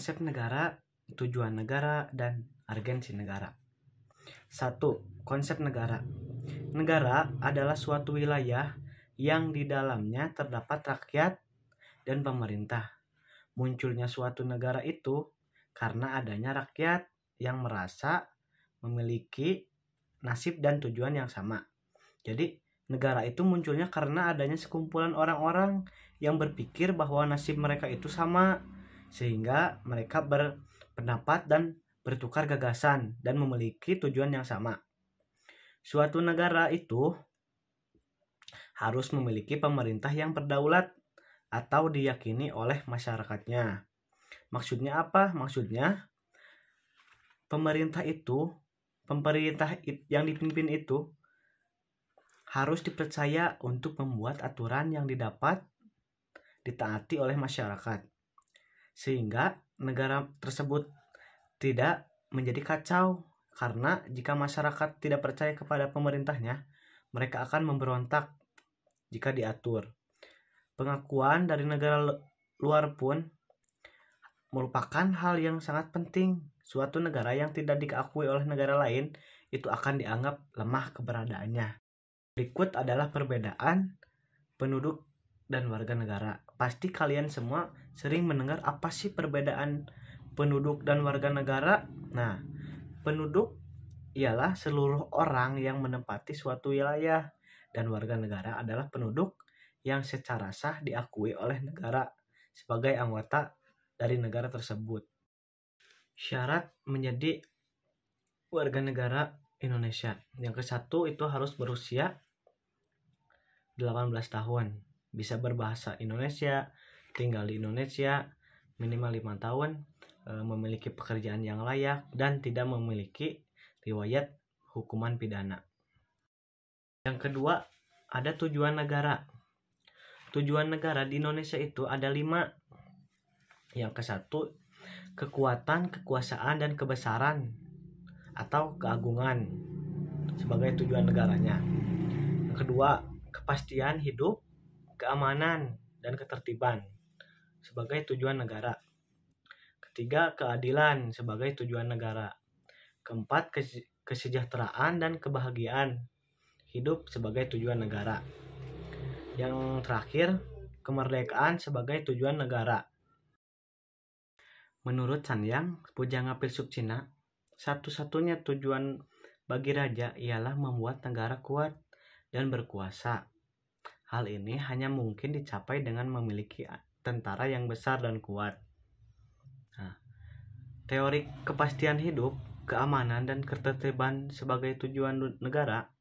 konsep negara, tujuan negara, dan urgensi negara. satu Konsep negara. Negara adalah suatu wilayah yang di dalamnya terdapat rakyat dan pemerintah. Munculnya suatu negara itu karena adanya rakyat yang merasa memiliki nasib dan tujuan yang sama. Jadi, negara itu munculnya karena adanya sekumpulan orang-orang yang berpikir bahwa nasib mereka itu sama sehingga mereka berpendapat dan bertukar gagasan dan memiliki tujuan yang sama. Suatu negara itu harus memiliki pemerintah yang berdaulat atau diyakini oleh masyarakatnya. Maksudnya apa? Maksudnya pemerintah itu pemerintah yang dipimpin itu harus dipercaya untuk membuat aturan yang didapat ditaati oleh masyarakat sehingga negara tersebut tidak menjadi kacau karena jika masyarakat tidak percaya kepada pemerintahnya, mereka akan memberontak jika diatur. Pengakuan dari negara luar pun merupakan hal yang sangat penting. Suatu negara yang tidak diakui oleh negara lain itu akan dianggap lemah keberadaannya. Berikut adalah perbedaan penduduk dan warga negara. Pasti kalian semua sering mendengar apa sih perbedaan penduduk dan warga negara? Nah, penduduk ialah seluruh orang yang menempati suatu wilayah dan warga negara adalah penduduk yang secara sah diakui oleh negara sebagai anggota dari negara tersebut. Syarat menjadi warga negara Indonesia. Yang ke satu itu harus berusia 18 tahun bisa berbahasa Indonesia, tinggal di Indonesia minimal lima tahun, eh, memiliki pekerjaan yang layak dan tidak memiliki riwayat hukuman pidana. Yang kedua, ada tujuan negara. Tujuan negara di Indonesia itu ada lima. Yang ke satu, kekuatan, kekuasaan, dan kebesaran atau keagungan sebagai tujuan negaranya. Yang kedua, kepastian hidup keamanan, dan ketertiban sebagai tujuan negara. Ketiga, keadilan sebagai tujuan negara. Keempat, kesejahteraan dan kebahagiaan hidup sebagai tujuan negara. Yang terakhir, kemerdekaan sebagai tujuan negara. Menurut San Yang, pujangga filsuf Cina, satu-satunya tujuan bagi raja ialah membuat negara kuat dan berkuasa. Hal ini hanya mungkin dicapai dengan memiliki tentara yang besar dan kuat. Nah, teori kepastian hidup, keamanan, dan ketertiban sebagai tujuan negara,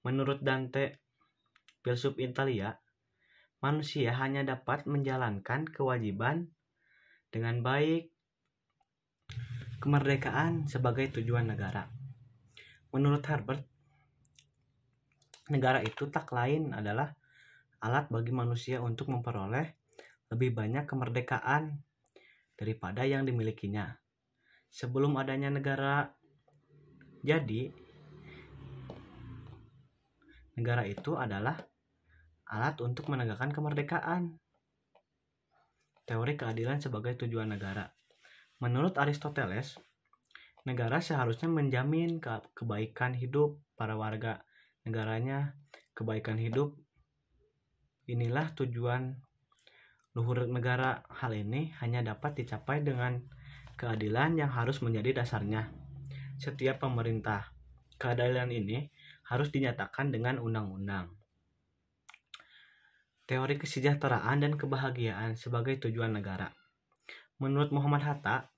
menurut Dante, filsuf Italia, manusia hanya dapat menjalankan kewajiban dengan baik kemerdekaan sebagai tujuan negara. Menurut Herbert, Negara itu tak lain adalah alat bagi manusia untuk memperoleh lebih banyak kemerdekaan daripada yang dimilikinya. Sebelum adanya negara, jadi negara itu adalah alat untuk menegakkan kemerdekaan. Teori keadilan sebagai tujuan negara. Menurut Aristoteles, negara seharusnya menjamin kebaikan hidup para warga negaranya, kebaikan hidup. Inilah tujuan luhur negara. Hal ini hanya dapat dicapai dengan keadilan yang harus menjadi dasarnya. Setiap pemerintah, keadilan ini harus dinyatakan dengan undang-undang. Teori kesejahteraan dan kebahagiaan sebagai tujuan negara. Menurut Muhammad Hatta,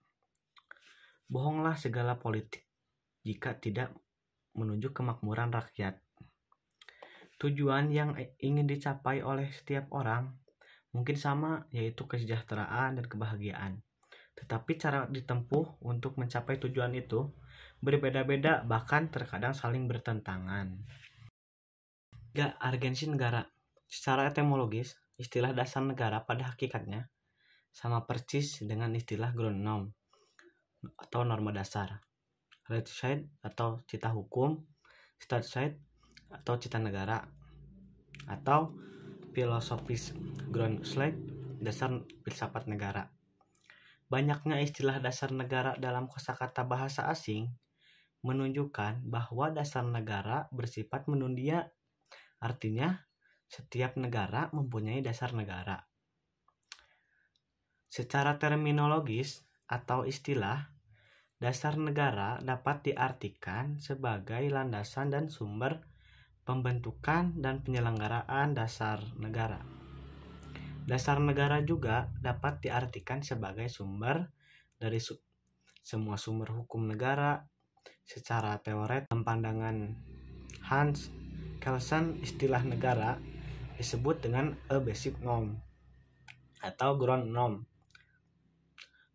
bohonglah segala politik jika tidak menuju kemakmuran rakyat. Tujuan yang ingin dicapai oleh setiap orang mungkin sama, yaitu kesejahteraan dan kebahagiaan. Tetapi cara ditempuh untuk mencapai tujuan itu berbeda-beda, bahkan terkadang saling bertentangan. Gak argensi negara. Secara etimologis, istilah dasar negara pada hakikatnya sama persis dengan istilah grundnorm atau norma dasar. Right side atau cita hukum, start side atau cita negara atau filosofis ground slide dasar filsafat negara. Banyaknya istilah dasar negara dalam kosakata bahasa asing menunjukkan bahwa dasar negara bersifat menundia. Artinya, setiap negara mempunyai dasar negara. Secara terminologis atau istilah, dasar negara dapat diartikan sebagai landasan dan sumber pembentukan dan penyelenggaraan dasar negara. Dasar negara juga dapat diartikan sebagai sumber dari su semua sumber hukum negara secara teoret pandangan Hans Kelsen istilah negara disebut dengan a basic norm atau ground norm.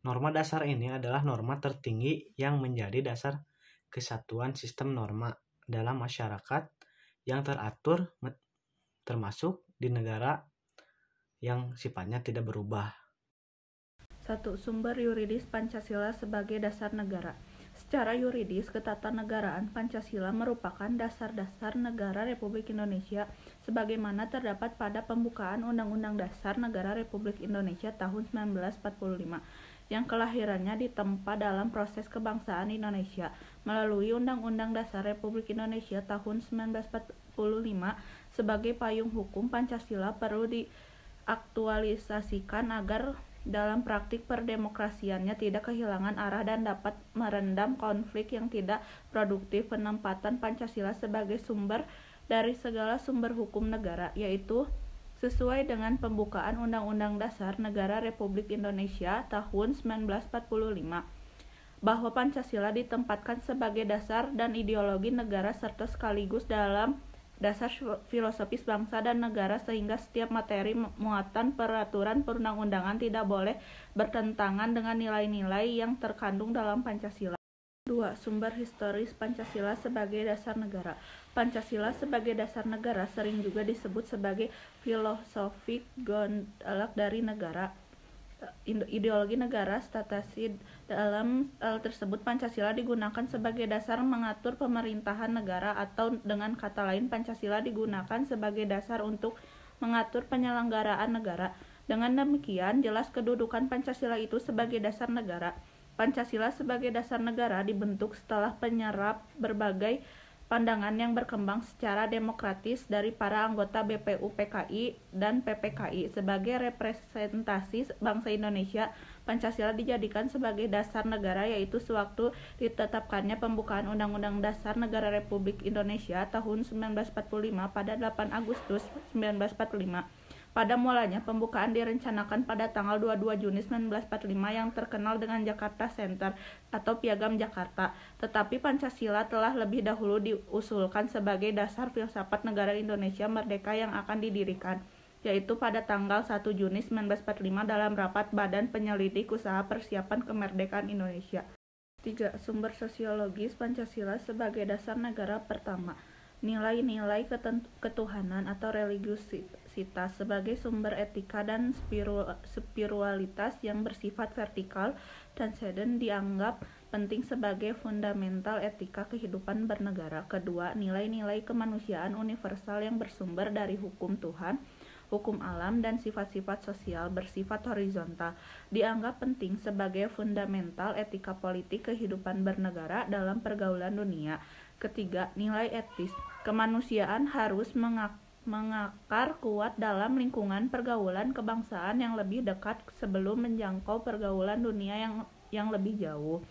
Norma dasar ini adalah norma tertinggi yang menjadi dasar kesatuan sistem norma dalam masyarakat yang teratur termasuk di negara yang sifatnya tidak berubah. Satu sumber yuridis Pancasila sebagai dasar negara. Secara yuridis, ketatanegaraan Pancasila merupakan dasar-dasar negara Republik Indonesia sebagaimana terdapat pada pembukaan Undang-Undang Dasar Negara Republik Indonesia tahun 1945 yang kelahirannya ditempa dalam proses kebangsaan Indonesia melalui Undang-Undang Dasar Republik Indonesia tahun 1945 sebagai payung hukum Pancasila perlu diaktualisasikan agar dalam praktik perdemokrasiannya tidak kehilangan arah dan dapat merendam konflik yang tidak produktif penempatan Pancasila sebagai sumber dari segala sumber hukum negara yaitu sesuai dengan pembukaan Undang-Undang Dasar Negara Republik Indonesia tahun 1945 bahwa Pancasila ditempatkan sebagai dasar dan ideologi negara serta sekaligus dalam dasar filosofis bangsa dan negara sehingga setiap materi muatan peraturan perundang-undangan tidak boleh bertentangan dengan nilai-nilai yang terkandung dalam Pancasila. dua Sumber historis Pancasila sebagai dasar negara. Pancasila sebagai dasar negara sering juga disebut sebagai filosofi gondolak dari negara ideologi negara statasi dalam hal tersebut Pancasila digunakan sebagai dasar mengatur pemerintahan negara atau dengan kata lain Pancasila digunakan sebagai dasar untuk mengatur penyelenggaraan negara. Dengan demikian jelas kedudukan Pancasila itu sebagai dasar negara. Pancasila sebagai dasar negara dibentuk setelah penyerap berbagai pandangan yang berkembang secara demokratis dari para anggota BPUPKI dan PPKI sebagai representasi bangsa Indonesia, Pancasila dijadikan sebagai dasar negara yaitu sewaktu ditetapkannya pembukaan Undang-Undang Dasar Negara Republik Indonesia tahun 1945 pada 8 Agustus 1945 pada mulanya, pembukaan direncanakan pada tanggal 22 Juni 1945 yang terkenal dengan Jakarta Center atau Piagam Jakarta. Tetapi Pancasila telah lebih dahulu diusulkan sebagai dasar filsafat negara Indonesia merdeka yang akan didirikan yaitu pada tanggal 1 Juni 1945 dalam rapat Badan Penyelidik Usaha Persiapan Kemerdekaan Indonesia. 3. Sumber sosiologis Pancasila sebagai dasar negara pertama. Nilai-nilai ketuhanan atau religiusitas universitas sebagai sumber etika dan spiritualitas yang bersifat vertikal dan seden dianggap penting sebagai fundamental etika kehidupan bernegara. Kedua, nilai-nilai kemanusiaan universal yang bersumber dari hukum Tuhan, hukum alam, dan sifat-sifat sosial bersifat horizontal dianggap penting sebagai fundamental etika politik kehidupan bernegara dalam pergaulan dunia. Ketiga, nilai etis. Kemanusiaan harus mengakui mengakar kuat dalam lingkungan pergaulan kebangsaan yang lebih dekat sebelum menjangkau pergaulan dunia yang yang lebih jauh.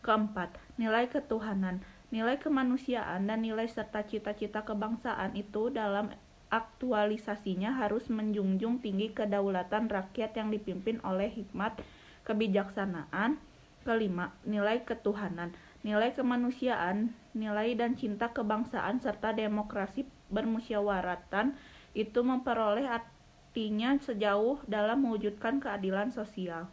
Keempat, nilai ketuhanan, nilai kemanusiaan dan nilai serta cita-cita kebangsaan itu dalam aktualisasinya harus menjunjung tinggi kedaulatan rakyat yang dipimpin oleh hikmat kebijaksanaan. Kelima, nilai ketuhanan, nilai kemanusiaan, nilai dan cinta kebangsaan serta demokrasi bermusyawaratan itu memperoleh artinya sejauh dalam mewujudkan keadilan sosial.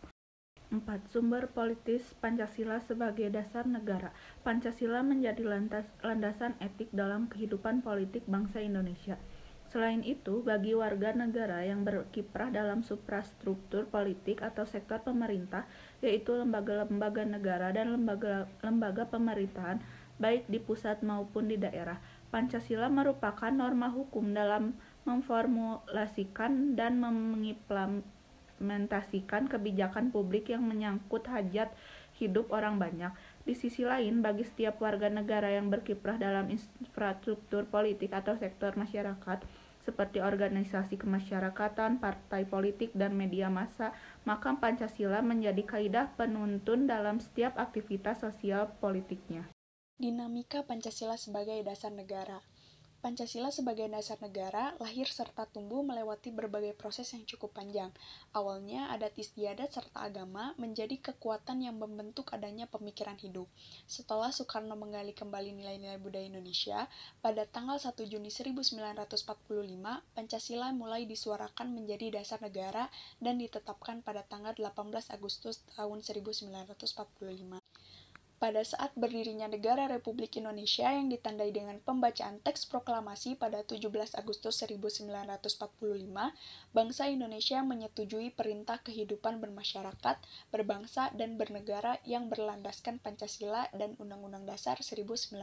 4. Sumber politis Pancasila sebagai dasar negara. Pancasila menjadi lantas, landasan etik dalam kehidupan politik bangsa Indonesia. Selain itu, bagi warga negara yang berkiprah dalam suprastruktur politik atau sektor pemerintah, yaitu lembaga-lembaga negara dan lembaga-lembaga pemerintahan, baik di pusat maupun di daerah, Pancasila merupakan norma hukum dalam memformulasikan dan mengimplementasikan kebijakan publik yang menyangkut hajat hidup orang banyak. Di sisi lain, bagi setiap warga negara yang berkiprah dalam infrastruktur politik atau sektor masyarakat, seperti organisasi kemasyarakatan, partai politik, dan media massa, maka Pancasila menjadi kaidah penuntun dalam setiap aktivitas sosial politiknya. Dinamika Pancasila sebagai dasar negara. Pancasila sebagai dasar negara lahir serta tumbuh melewati berbagai proses yang cukup panjang. Awalnya adat istiadat serta agama menjadi kekuatan yang membentuk adanya pemikiran hidup. Setelah Soekarno menggali kembali nilai-nilai budaya Indonesia, pada tanggal 1 Juni 1945, Pancasila mulai disuarakan menjadi dasar negara dan ditetapkan pada tanggal 18 Agustus tahun 1945 pada saat berdirinya negara Republik Indonesia yang ditandai dengan pembacaan teks proklamasi pada 17 Agustus 1945, bangsa Indonesia menyetujui perintah kehidupan bermasyarakat, berbangsa, dan bernegara yang berlandaskan Pancasila dan Undang-Undang Dasar 1945.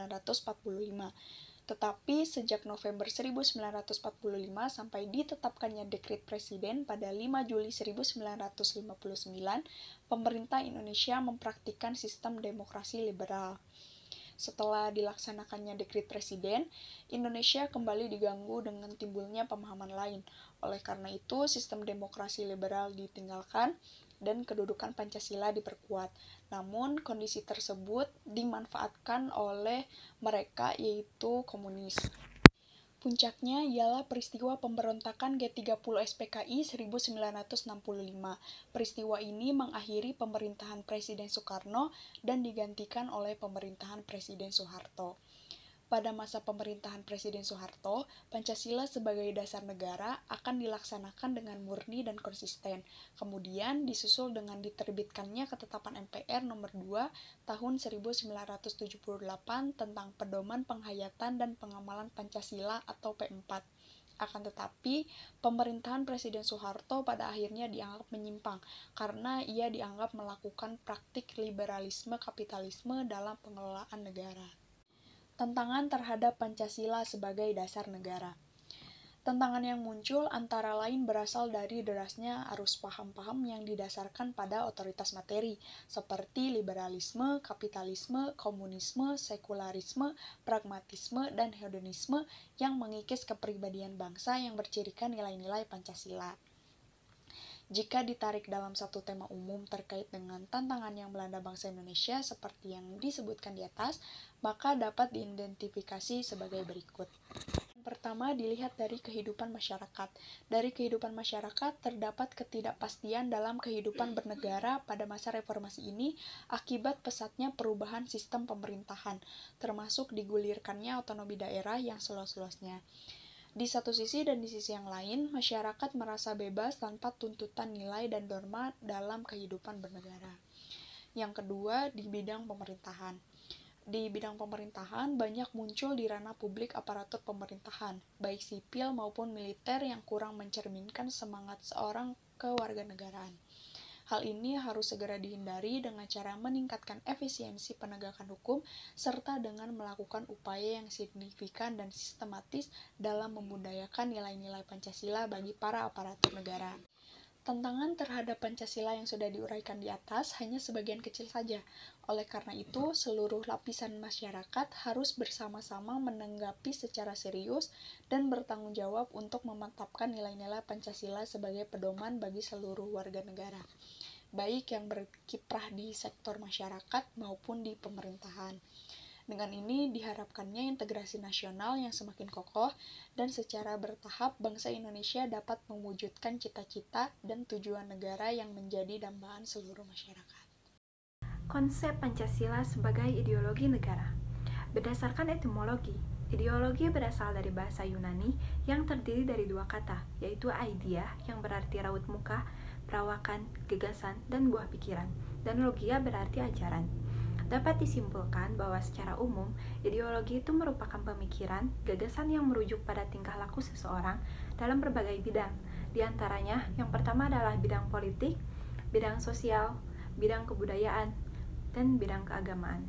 Tetapi sejak November 1945 sampai ditetapkannya dekrit presiden pada 5 Juli 1959, pemerintah Indonesia mempraktikkan sistem demokrasi liberal. Setelah dilaksanakannya dekrit presiden, Indonesia kembali diganggu dengan timbulnya pemahaman lain. Oleh karena itu, sistem demokrasi liberal ditinggalkan dan kedudukan Pancasila diperkuat. Namun, kondisi tersebut dimanfaatkan oleh mereka yaitu komunis. Puncaknya ialah peristiwa pemberontakan G30 SPKI 1965. Peristiwa ini mengakhiri pemerintahan Presiden Soekarno dan digantikan oleh pemerintahan Presiden Soeharto pada masa pemerintahan Presiden Soeharto, Pancasila sebagai dasar negara akan dilaksanakan dengan murni dan konsisten. Kemudian disusul dengan diterbitkannya ketetapan MPR nomor 2 tahun 1978 tentang pedoman penghayatan dan pengamalan Pancasila atau P4. Akan tetapi, pemerintahan Presiden Soeharto pada akhirnya dianggap menyimpang karena ia dianggap melakukan praktik liberalisme kapitalisme dalam pengelolaan negara tentangan terhadap Pancasila sebagai dasar negara. Tentangan yang muncul antara lain berasal dari derasnya arus paham-paham yang didasarkan pada otoritas materi, seperti liberalisme, kapitalisme, komunisme, sekularisme, pragmatisme, dan hedonisme yang mengikis kepribadian bangsa yang bercirikan nilai-nilai Pancasila jika ditarik dalam satu tema umum terkait dengan tantangan yang melanda bangsa Indonesia seperti yang disebutkan di atas, maka dapat diidentifikasi sebagai berikut. Yang pertama, dilihat dari kehidupan masyarakat. Dari kehidupan masyarakat terdapat ketidakpastian dalam kehidupan bernegara pada masa reformasi ini akibat pesatnya perubahan sistem pemerintahan, termasuk digulirkannya otonomi daerah yang seluas-luasnya. Di satu sisi dan di sisi yang lain, masyarakat merasa bebas tanpa tuntutan nilai dan norma dalam kehidupan bernegara. Yang kedua, di bidang pemerintahan. Di bidang pemerintahan, banyak muncul di ranah publik aparatur pemerintahan, baik sipil maupun militer yang kurang mencerminkan semangat seorang kewarganegaraan. Hal ini harus segera dihindari dengan cara meningkatkan efisiensi penegakan hukum serta dengan melakukan upaya yang signifikan dan sistematis dalam membudayakan nilai-nilai Pancasila bagi para aparatur negara. Tantangan terhadap Pancasila yang sudah diuraikan di atas hanya sebagian kecil saja. Oleh karena itu, seluruh lapisan masyarakat harus bersama-sama menanggapi secara serius dan bertanggung jawab untuk memantapkan nilai-nilai Pancasila sebagai pedoman bagi seluruh warga negara, baik yang berkiprah di sektor masyarakat maupun di pemerintahan. Dengan ini diharapkannya integrasi nasional yang semakin kokoh dan secara bertahap bangsa Indonesia dapat mewujudkan cita-cita dan tujuan negara yang menjadi dambaan seluruh masyarakat. Konsep Pancasila sebagai ideologi negara. Berdasarkan etimologi, Ideologi berasal dari bahasa Yunani yang terdiri dari dua kata, yaitu idea yang berarti raut muka, perawakan, gagasan, dan buah pikiran, dan logia berarti ajaran. Dapat disimpulkan bahwa secara umum, ideologi itu merupakan pemikiran, gagasan yang merujuk pada tingkah laku seseorang dalam berbagai bidang. Di antaranya, yang pertama adalah bidang politik, bidang sosial, bidang kebudayaan, dan bidang keagamaan.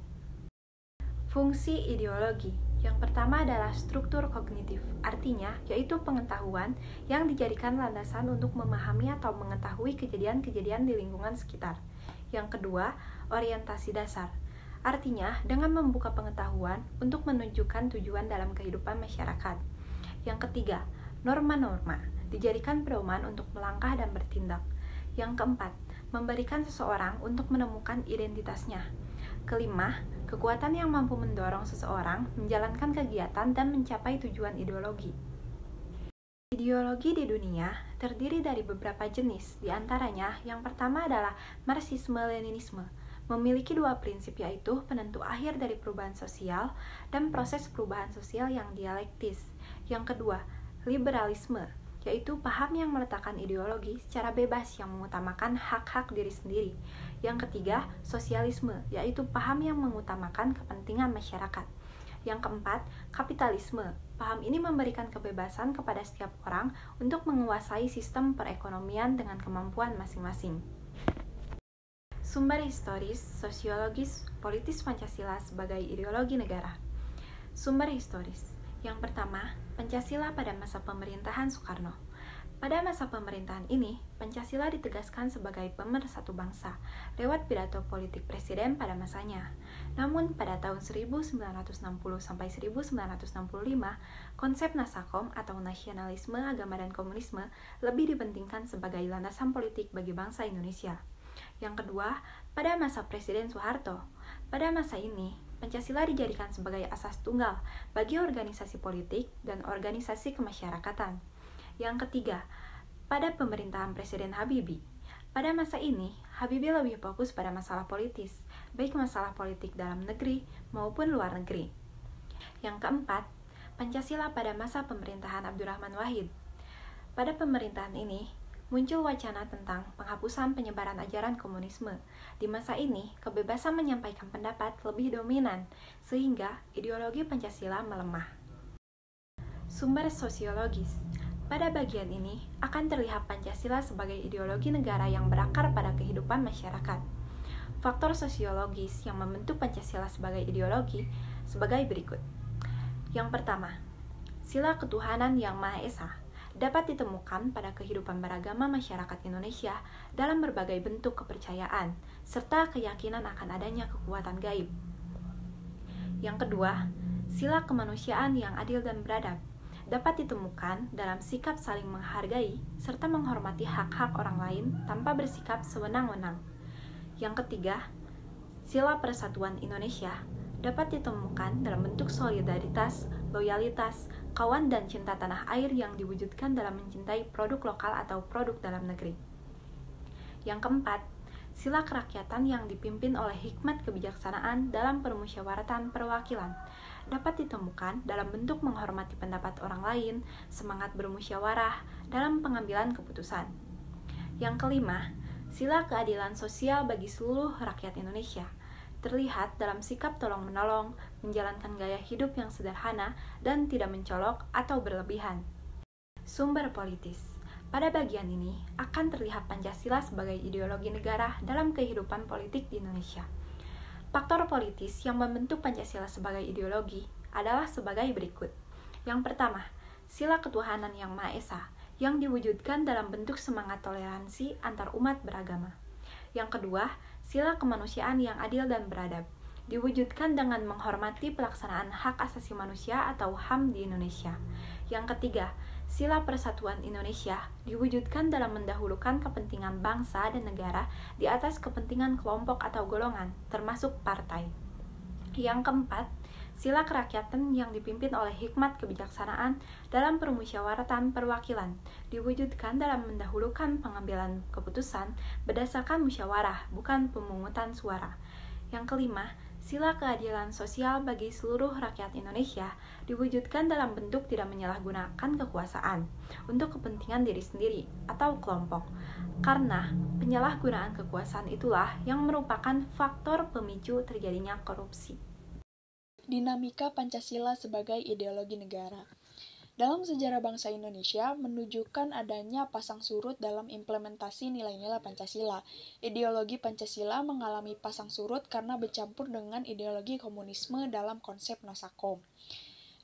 Fungsi ideologi yang pertama adalah struktur kognitif, artinya yaitu pengetahuan yang dijadikan landasan untuk memahami atau mengetahui kejadian-kejadian di lingkungan sekitar. Yang kedua, orientasi dasar. Artinya, dengan membuka pengetahuan untuk menunjukkan tujuan dalam kehidupan masyarakat. Yang ketiga, norma-norma dijadikan pedoman untuk melangkah dan bertindak. Yang keempat, memberikan seseorang untuk menemukan identitasnya. Kelima, kekuatan yang mampu mendorong seseorang menjalankan kegiatan dan mencapai tujuan ideologi. Ideologi di dunia terdiri dari beberapa jenis, diantaranya yang pertama adalah Marxisme-Leninisme, memiliki dua prinsip yaitu penentu akhir dari perubahan sosial dan proses perubahan sosial yang dialektis. Yang kedua, liberalisme, yaitu paham yang meletakkan ideologi secara bebas yang mengutamakan hak-hak diri sendiri. Yang ketiga, sosialisme, yaitu paham yang mengutamakan kepentingan masyarakat. Yang keempat, kapitalisme. Paham ini memberikan kebebasan kepada setiap orang untuk menguasai sistem perekonomian dengan kemampuan masing-masing sumber historis, sosiologis, politis Pancasila sebagai ideologi negara. Sumber historis yang pertama, Pancasila pada masa pemerintahan Soekarno. Pada masa pemerintahan ini, Pancasila ditegaskan sebagai pemersatu bangsa lewat pidato politik presiden pada masanya. Namun, pada tahun 1960 sampai 1965, konsep Nasakom atau nasionalisme, agama dan komunisme lebih dipentingkan sebagai landasan politik bagi bangsa Indonesia. Yang kedua, pada masa Presiden Soeharto. Pada masa ini, Pancasila dijadikan sebagai asas tunggal bagi organisasi politik dan organisasi kemasyarakatan. Yang ketiga, pada pemerintahan Presiden Habibie. Pada masa ini, Habibie lebih fokus pada masalah politis, baik masalah politik dalam negeri maupun luar negeri. Yang keempat, Pancasila pada masa pemerintahan Abdurrahman Wahid. Pada pemerintahan ini, muncul wacana tentang penghapusan penyebaran ajaran komunisme. Di masa ini, kebebasan menyampaikan pendapat lebih dominan, sehingga ideologi Pancasila melemah. Sumber sosiologis pada bagian ini akan terlihat Pancasila sebagai ideologi negara yang berakar pada kehidupan masyarakat. Faktor sosiologis yang membentuk Pancasila sebagai ideologi sebagai berikut. Yang pertama, sila ketuhanan yang Maha Esa dapat ditemukan pada kehidupan beragama masyarakat Indonesia dalam berbagai bentuk kepercayaan serta keyakinan akan adanya kekuatan gaib. Yang kedua, sila kemanusiaan yang adil dan beradab dapat ditemukan dalam sikap saling menghargai serta menghormati hak-hak orang lain tanpa bersikap sewenang-wenang. Yang ketiga, sila persatuan Indonesia dapat ditemukan dalam bentuk solidaritas, loyalitas, kawan dan cinta tanah air yang diwujudkan dalam mencintai produk lokal atau produk dalam negeri. Yang keempat, sila kerakyatan yang dipimpin oleh hikmat kebijaksanaan dalam permusyawaratan perwakilan dapat ditemukan dalam bentuk menghormati pendapat orang lain, semangat bermusyawarah dalam pengambilan keputusan. Yang kelima, sila keadilan sosial bagi seluruh rakyat Indonesia terlihat dalam sikap tolong-menolong, menjalankan gaya hidup yang sederhana dan tidak mencolok atau berlebihan. Sumber politis pada bagian ini akan terlihat Pancasila sebagai ideologi negara dalam kehidupan politik di Indonesia. Faktor politis yang membentuk Pancasila sebagai ideologi adalah sebagai berikut. Yang pertama, sila ketuhanan yang Maha Esa yang diwujudkan dalam bentuk semangat toleransi antar umat beragama. Yang kedua, sila kemanusiaan yang adil dan beradab diwujudkan dengan menghormati pelaksanaan hak asasi manusia atau HAM di Indonesia. Yang ketiga, sila persatuan Indonesia diwujudkan dalam mendahulukan kepentingan bangsa dan negara di atas kepentingan kelompok atau golongan, termasuk partai. Yang keempat, sila kerakyatan yang dipimpin oleh hikmat kebijaksanaan dalam permusyawaratan perwakilan diwujudkan dalam mendahulukan pengambilan keputusan berdasarkan musyawarah, bukan pemungutan suara. Yang kelima, sila keadilan sosial bagi seluruh rakyat Indonesia diwujudkan dalam bentuk tidak menyalahgunakan kekuasaan untuk kepentingan diri sendiri atau kelompok. Karena penyalahgunaan kekuasaan itulah yang merupakan faktor pemicu terjadinya korupsi dinamika Pancasila sebagai ideologi negara. Dalam sejarah bangsa Indonesia, menunjukkan adanya pasang surut dalam implementasi nilai-nilai Pancasila. Ideologi Pancasila mengalami pasang surut karena bercampur dengan ideologi komunisme dalam konsep Nosakom.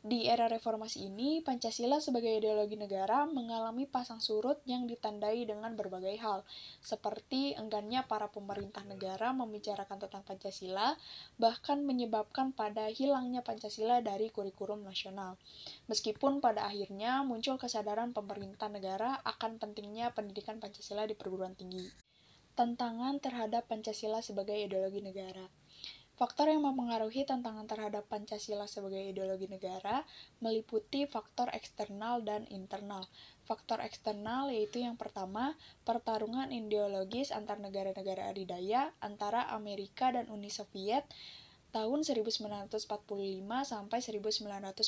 Di era reformasi ini, Pancasila sebagai ideologi negara mengalami pasang surut yang ditandai dengan berbagai hal, seperti enggannya para pemerintah negara membicarakan tentang Pancasila, bahkan menyebabkan pada hilangnya Pancasila dari kurikulum nasional. Meskipun pada akhirnya muncul kesadaran pemerintah negara akan pentingnya pendidikan Pancasila di perguruan tinggi. Tantangan terhadap Pancasila sebagai ideologi negara. Faktor yang mempengaruhi tantangan terhadap Pancasila sebagai ideologi negara meliputi faktor eksternal dan internal. Faktor eksternal yaitu yang pertama, pertarungan ideologis antar negara-negara adidaya antara Amerika dan Uni Soviet tahun 1945 sampai 1990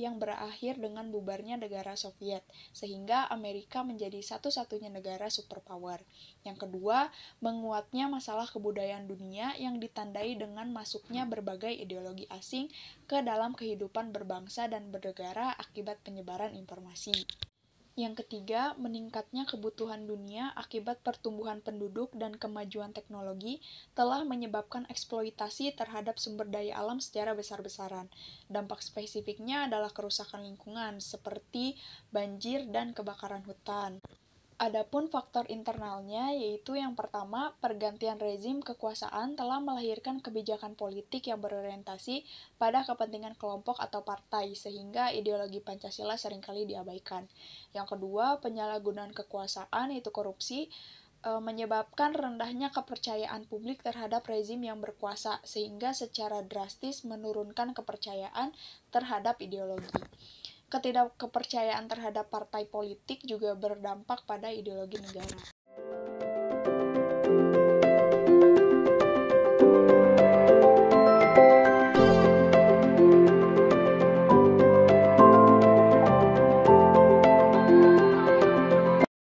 yang berakhir dengan bubarnya negara Soviet, sehingga Amerika menjadi satu-satunya negara superpower. Yang kedua, menguatnya masalah kebudayaan dunia yang ditandai dengan masuknya berbagai ideologi asing ke dalam kehidupan berbangsa dan bernegara akibat penyebaran informasi. Yang ketiga, meningkatnya kebutuhan dunia akibat pertumbuhan penduduk dan kemajuan teknologi telah menyebabkan eksploitasi terhadap sumber daya alam secara besar-besaran. Dampak spesifiknya adalah kerusakan lingkungan seperti banjir dan kebakaran hutan. Adapun faktor internalnya yaitu yang pertama, pergantian rezim kekuasaan telah melahirkan kebijakan politik yang berorientasi pada kepentingan kelompok atau partai sehingga ideologi Pancasila seringkali diabaikan. Yang kedua, penyalahgunaan kekuasaan yaitu korupsi e, menyebabkan rendahnya kepercayaan publik terhadap rezim yang berkuasa sehingga secara drastis menurunkan kepercayaan terhadap ideologi ketidakkepercayaan terhadap partai politik juga berdampak pada ideologi negara